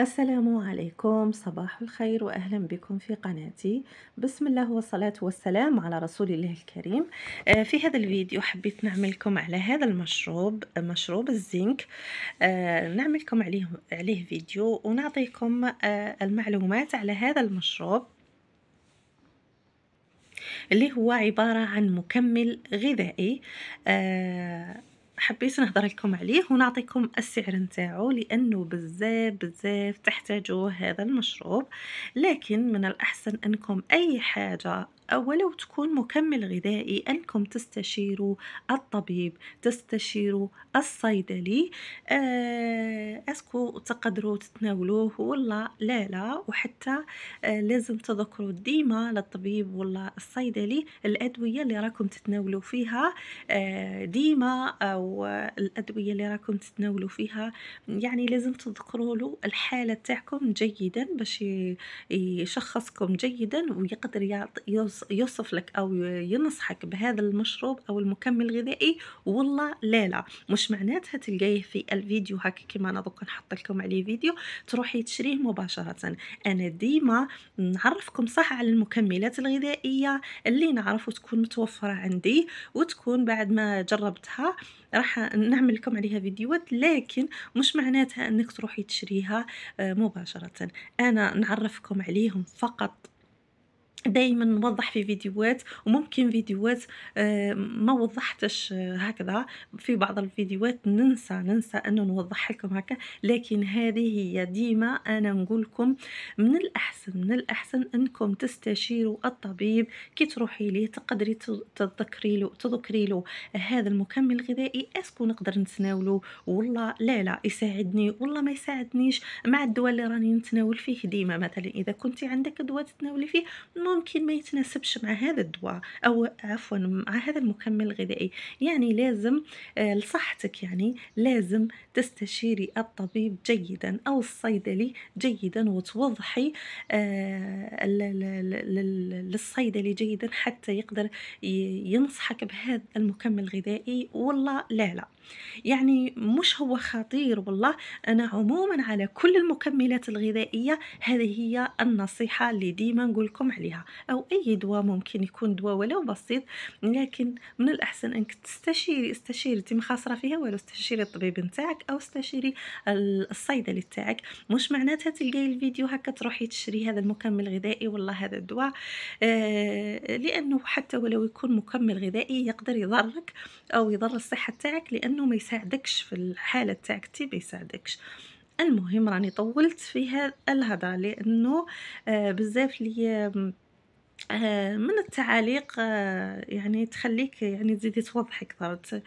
السلام عليكم صباح الخير واهلا بكم في قناتي بسم الله والصلاة والسلام على رسول الله الكريم آه، في هذا الفيديو حبيت نعملكم على هذا المشروب مشروب الزنك آه، نعملكم عليه عليه فيديو ونعطيكم آه، المعلومات على هذا المشروب اللي هو عبارة عن مكمل غذائي حبيت نهضر لكم عليه ونعطيكم السعر نتاعو لانه بزاف بزاف تحتاجوه هذا المشروب لكن من الاحسن انكم اي حاجه ولو تكون مكمل غذائي أنكم تستشيروا الطبيب تستشيروا الصيدلي آه، أسكو تقدروا تتناولوه ولا لا لا وحتى آه، لازم تذكروا ديما للطبيب ولا الصيدلي الأدوية اللي راكم تتناولوا فيها آه، ديما أو الأدوية اللي راكم تتناولوا فيها يعني لازم تذكروا له الحالة تاعكم جيدا باش يشخصكم جيدا ويقدر يعطي يوصف لك او ينصحك بهذا المشروب او المكمل الغذائي والله لا لا مش معناتها تلقايه في الفيديو هكا كما انا دوك نحط لكم عليه فيديو تروحي تشريه مباشره انا ديما نعرفكم صح على المكملات الغذائيه اللي نعرف تكون متوفره عندي وتكون بعد ما جربتها راح نعمل لكم عليها فيديوهات لكن مش معناتها انك تروحي تشريها آه، مباشره انا نعرفكم عليهم فقط دائما نوضح في فيديوهات وممكن فيديوهات آه، ما وضحتش آه، هكذا في بعض الفيديوهات ننسى ننسى ان نوضح لكم هكا لكن هذه هي ديما انا نقول لكم من الاحسن من الاحسن انكم تستشيروا الطبيب كي تروحي ليه تقدري تذكري له تذكري له هذا المكمل الغذائي اسكو نقدر نتناوله والله لا لا يساعدني والله ما يساعدنيش مع الدواء اللي راني نتناول فيه ديما مثلا اذا كنت عندك دواء تتناولي فيه ممكن ما يتناسبش مع هذا الدواء او عفوا مع هذا المكمل الغذائي يعني لازم آه، لصحتك يعني لازم تستشيري الطبيب جيدا او الصيدلي جيدا وتوضحي آه، للصيدلي جيدا حتى يقدر ينصحك بهذا المكمل الغذائي والله لا لا يعني مش هو خطير والله انا عموما على كل المكملات الغذائيه هذه هي النصيحه اللي ديما نقول لكم عليها او اي دواء ممكن يكون دواء ولو بسيط لكن من الاحسن انك تستشيري استشيري تم خاصره فيها ولو استشيري الطبيب نتاعك او استشيري الصيدلي نتاعك مش معناتها تلقاي الفيديو هكا تروحي تشري هذا المكمل الغذائي والله هذا الدواء آه لانه حتى ولو يكون مكمل غذائي يقدر يضرك او يضر الصحه تاعك لان انه ما يساعدكش في الحاله تاعك ما يساعدكش المهم راني طولت في هذا الهضره لانه آه، بزاف لي آه، من التعاليق آه، يعني تخليك يعني تزيدي توضحي اكثر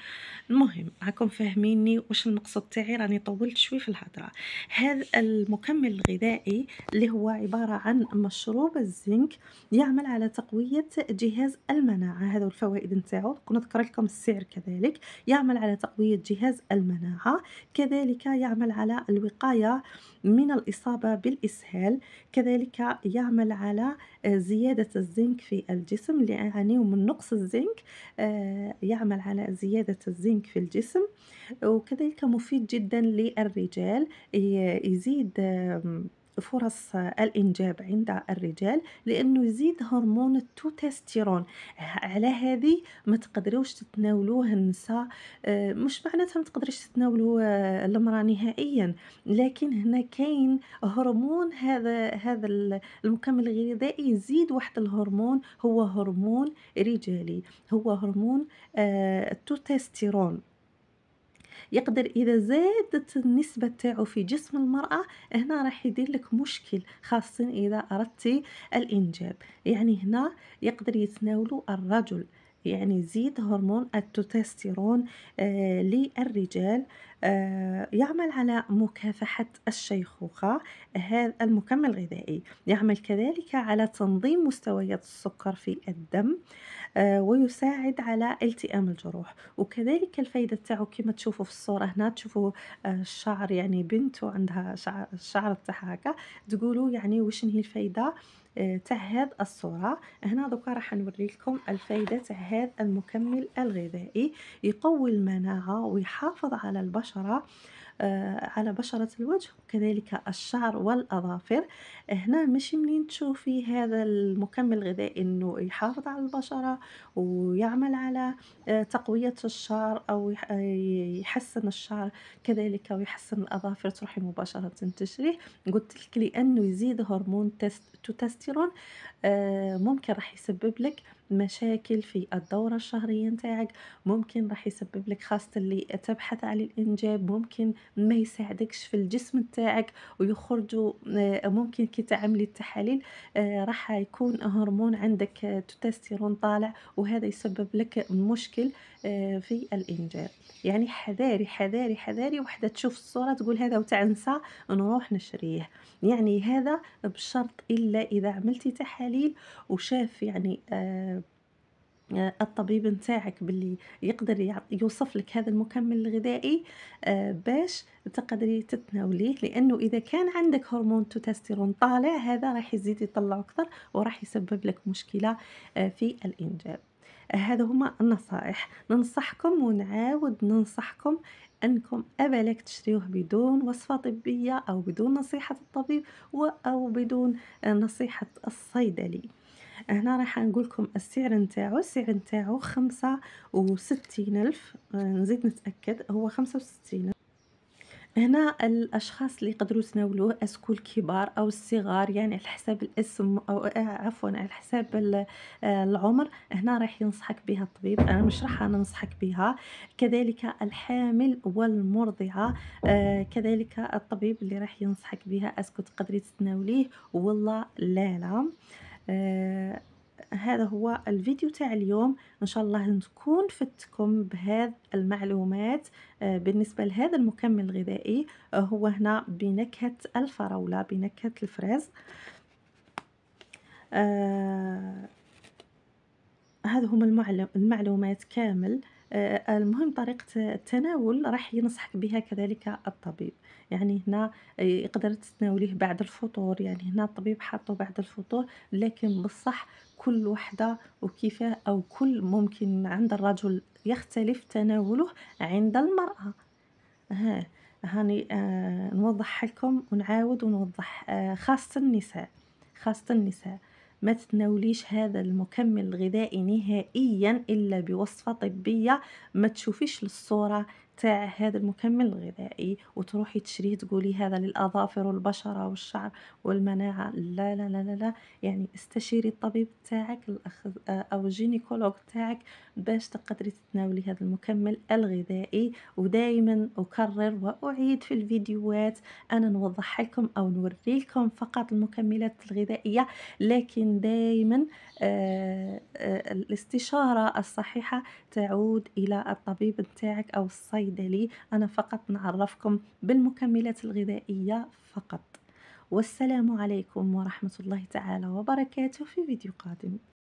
المهم راكم فاهميني واش المقصود تاعي راني طولت شوي في الهضره هذا المكمل الغذائي اللي هو عباره عن مشروب الزنك يعمل على تقويه جهاز المناعه هذا الفوائد نتاعو نذكر لكم السعر كذلك يعمل على تقويه جهاز المناعه كذلك يعمل على الوقايه من الاصابه بالاسهال كذلك يعمل على آه، زياده الزنك في الجسم اللي يعانيوا من نقص الزنك آه، يعمل على زيادة الزنك في الجسم وكذلك مفيد جدا للرجال يزيد فرص الإنجاب عند الرجال لأنه يزيد هرمون التوتستيرون على هذه ما تقدروش تتناولوه النساء آه، مش معناتها ما تقدريش تتناولوه المرأة نهائيا لكن هنا كاين هرمون هذا هذا المكمل الغذائي يزيد واحد الهرمون هو هرمون رجالي هو هرمون آه، التوتستيرون يقدر اذا زادت النسبه تاعو في جسم المراه هنا راح يدير لك مشكل خاصه اذا اردتي الانجاب يعني هنا يقدر يتناولوا الرجل يعني يزيد هرمون التوتستيرون آه للرجال آه يعمل على مكافحة الشيخوخة هذا المكمل الغذائي يعمل كذلك على تنظيم مستويات السكر في الدم آه، ويساعد على التئام الجروح وكذلك الفايدة تاعو كما تشوفوا في الصورة هنا تشوفوا آه، الشعر يعني بنته عندها شعر الشعر تاعها هكا تقولوا يعني واش هي الفايدة آه، تاع هاد الصوره هنا دوكا راح لكم الفائده تاع هاد المكمل الغذائي يقوي المناعه ويحافظ على البشره آه، على بشرة الوجه وكذلك الشعر والأظافر هنا مش منين تشوفي هذا المكمل الغذائي أنه يحافظ على البشرة ويعمل على آه، تقوية الشعر أو يحسن الشعر كذلك ويحسن الأظافر تروحي مباشرة تشريه قلت لك لأنه يزيد هرمون تست تو تست التستيرون آه، ممكن راح يسبب لك مشاكل في الدورة الشهرية نتاعك ممكن راح يسبب لك خاصة اللي تبحث على الإنجاب ممكن ما يساعدكش في الجسم نتاعك ويخرجوا آه، ممكن كي تعملي التحاليل آه، راح يكون هرمون عندك آه، تستيرون طالع وهذا يسبب لك مشكل في الإنجاب يعني حذاري حذاري حذاري وحدة تشوف الصورة تقول هذا وتعنسى نروح نشريه يعني هذا بشرط إلا إذا عملتي تحاليل وشاف يعني آه آه، الطبيب نتاعك باللي يقدر يوصف لك هذا المكمل الغذائي آه، باش تقدري تتناوليه لانه اذا كان عندك هرمون توتستيرون طالع هذا راح يزيد يطلع اكثر وراح يسبب لك مشكله آه، في الانجاب هذا هما النصائح ننصحكم ونعاود ننصحكم انكم ابالك تشريوه بدون وصفه طبيه او بدون نصيحه الطبيب او بدون نصيحه الصيدلي هنا راح نقول لكم السعر نتاعو السعر نتاعو خمسة وستين ألف آه، نزيد نتأكد هو خمسة وستين هنا الاشخاص اللي يقدروا يتناولوه اسكو الكبار او الصغار يعني على حساب الاسم او آه، عفوا على حساب آه، العمر هنا راح ينصحك بها الطبيب انا مش راح انا ننصحك بها كذلك الحامل والمرضعه كذلك الطبيب اللي راح ينصحك بها اسكو تقدري تتناوليه والله لا لا آه هذا هو الفيديو تاع اليوم ان شاء الله نكون فتكم بهذه المعلومات آه، بالنسبه لهذا المكمل الغذائي آه، هو هنا بنكهه الفراوله بنكهه الفريز آه هذا هما المعلومات كامل آه المهم طريقه التناول راح ينصحك بها كذلك الطبيب يعني هنا آه، يقدر تتناوليه بعد الفطور يعني هنا الطبيب حاطه بعد الفطور لكن بصح كل وحده وكيفاه او كل ممكن عند الرجل يختلف تناوله عند المراه ها هاني آه نوضح لكم ونعاود ونوضح آه خاصه النساء خاصه النساء ما تتناوليش هذا المكمل الغذائي نهائيا الا بوصفه طبيه ما تشوفيش الصوره تاع هذا المكمل الغذائي وتروحي تشريه تقولي هذا للاظافر والبشره والشعر والمناعه لا لا لا لا, لا. يعني استشيري الطبيب تاعك او الجينيكولوج تاعك باش تقدري تتناولي هذا المكمل الغذائي ودائما اكرر واعيد في الفيديوهات انا نوضح لكم او نوري لكم فقط المكملات الغذائيه لكن دائما آه، آه، الاستشاره الصحيحه تعود الى الطبيب تاعك او الصيدلي الصيدلي أنا فقط نعرفكم بالمكملات الغذائية فقط والسلام عليكم ورحمة الله تعالى وبركاته في فيديو قادم